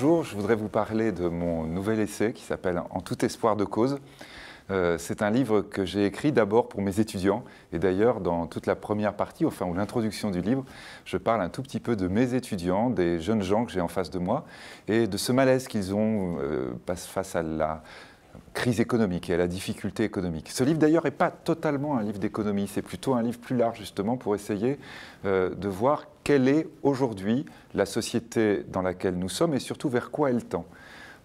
Bonjour, je voudrais vous parler de mon nouvel essai qui s'appelle En tout espoir de cause. Euh, c'est un livre que j'ai écrit d'abord pour mes étudiants. Et d'ailleurs, dans toute la première partie, enfin, ou l'introduction du livre, je parle un tout petit peu de mes étudiants, des jeunes gens que j'ai en face de moi, et de ce malaise qu'ils ont euh, face à la crise économique et à la difficulté économique. Ce livre d'ailleurs n'est pas totalement un livre d'économie, c'est plutôt un livre plus large justement pour essayer euh, de voir quelle est aujourd'hui la société dans laquelle nous sommes et surtout vers quoi elle tend.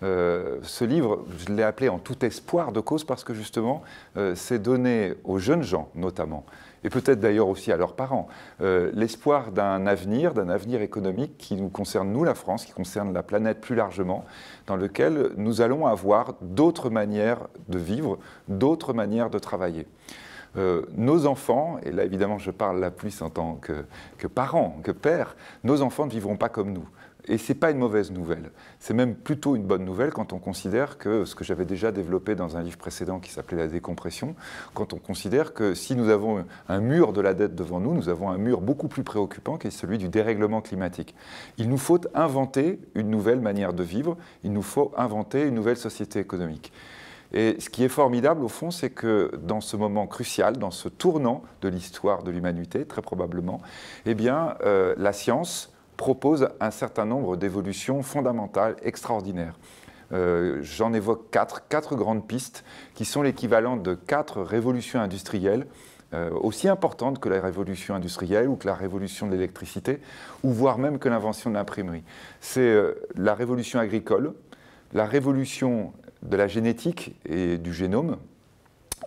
Euh, ce livre, je l'ai appelé en tout espoir de cause parce que justement, euh, c'est donné aux jeunes gens notamment, et peut-être d'ailleurs aussi à leurs parents, euh, l'espoir d'un avenir, d'un avenir économique qui nous concerne, nous la France, qui concerne la planète plus largement, dans lequel nous allons avoir d'autres manières de vivre, d'autres manières de travailler. Euh, nos enfants, et là évidemment je parle la plus en tant que, que parent, que père, nos enfants ne vivront pas comme nous. Et ce n'est pas une mauvaise nouvelle. C'est même plutôt une bonne nouvelle quand on considère que ce que j'avais déjà développé dans un livre précédent qui s'appelait La décompression, quand on considère que si nous avons un mur de la dette devant nous, nous avons un mur beaucoup plus préoccupant qui est celui du dérèglement climatique. Il nous faut inventer une nouvelle manière de vivre, il nous faut inventer une nouvelle société économique. Et ce qui est formidable, au fond, c'est que dans ce moment crucial, dans ce tournant de l'histoire de l'humanité, très probablement, eh bien, euh, la science propose un certain nombre d'évolutions fondamentales, extraordinaires. Euh, j'en évoque quatre, quatre grandes pistes qui sont l'équivalent de quatre révolutions industrielles euh, aussi importantes que la révolution industrielle ou que la révolution de l'électricité, ou voire même que l'invention de l'imprimerie. C'est la révolution agricole, la révolution de la génétique et du génome,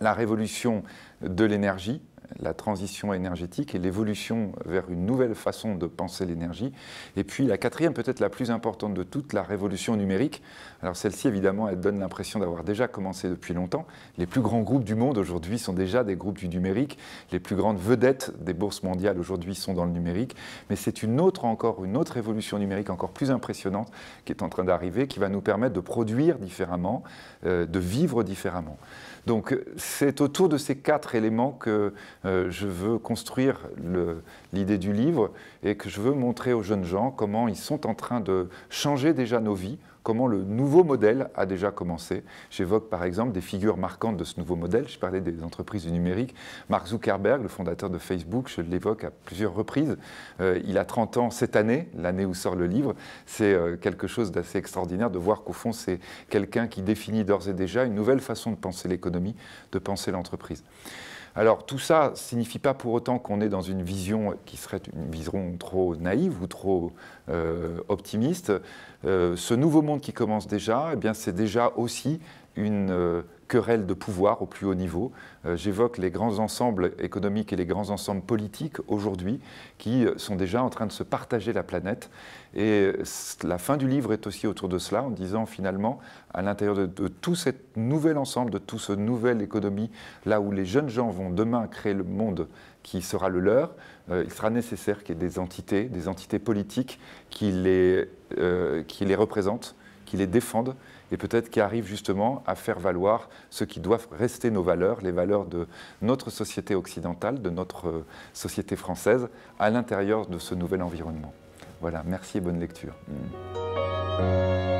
la révolution de l'énergie, la transition énergétique et l'évolution vers une nouvelle façon de penser l'énergie. Et puis la quatrième, peut-être la plus importante de toutes, la révolution numérique. Alors celle-ci, évidemment, elle donne l'impression d'avoir déjà commencé depuis longtemps. Les plus grands groupes du monde aujourd'hui sont déjà des groupes du numérique. Les plus grandes vedettes des bourses mondiales aujourd'hui sont dans le numérique. Mais c'est une autre encore, une autre révolution numérique encore plus impressionnante qui est en train d'arriver, qui va nous permettre de produire différemment, euh, de vivre différemment. Donc c'est autour de ces quatre éléments que euh, je veux construire l'idée du livre et que je veux montrer aux jeunes gens comment ils sont en train de changer déjà nos vies, comment le nouveau modèle a déjà commencé. J'évoque par exemple des figures marquantes de ce nouveau modèle. Je parlais des entreprises du numérique. Mark Zuckerberg, le fondateur de Facebook, je l'évoque à plusieurs reprises. Euh, il a 30 ans cette année, l'année où sort le livre. C'est euh, quelque chose d'assez extraordinaire de voir qu'au fond, c'est quelqu'un qui définit d'ores et déjà une nouvelle façon de penser l'économie, de penser l'entreprise. Alors tout ça signifie pas pour autant qu'on est dans une vision qui serait une vision trop naïve ou trop euh, optimiste. Euh, ce nouveau monde qui commence déjà, eh bien c'est déjà aussi une euh, querelle de pouvoir au plus haut niveau. Euh, j'évoque les grands ensembles économiques et les grands ensembles politiques aujourd'hui qui sont déjà en train de se partager la planète. Et euh, la fin du livre est aussi autour de cela, en disant finalement, à l'intérieur de, tout cet nouvel ensemble, de toute cette nouvelle économie, là où les jeunes gens vont demain créer le monde qui sera le leur, euh, il sera nécessaire qu'il y ait des entités, des entités politiques qui les représentent, qui les défendent et peut-être qui arrivent justement à faire valoir ce qui doivent rester nos valeurs, les valeurs de notre société occidentale, de notre euh, société française, à l'intérieur de ce nouvel environnement. Voilà, merci et bonne lecture. Mm.